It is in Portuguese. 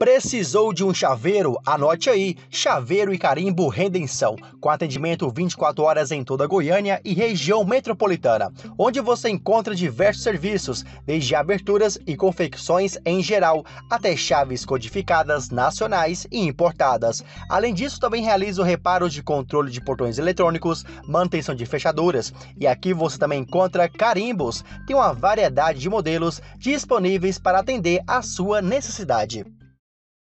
Precisou de um chaveiro? Anote aí. Chaveiro e Carimbo Redenção, com atendimento 24 horas em toda Goiânia e região metropolitana, onde você encontra diversos serviços, desde aberturas e confecções em geral, até chaves codificadas nacionais e importadas. Além disso, também realiza o reparo de controle de portões eletrônicos, manutenção de fechaduras, e aqui você também encontra carimbos. Tem uma variedade de modelos disponíveis para atender a sua necessidade.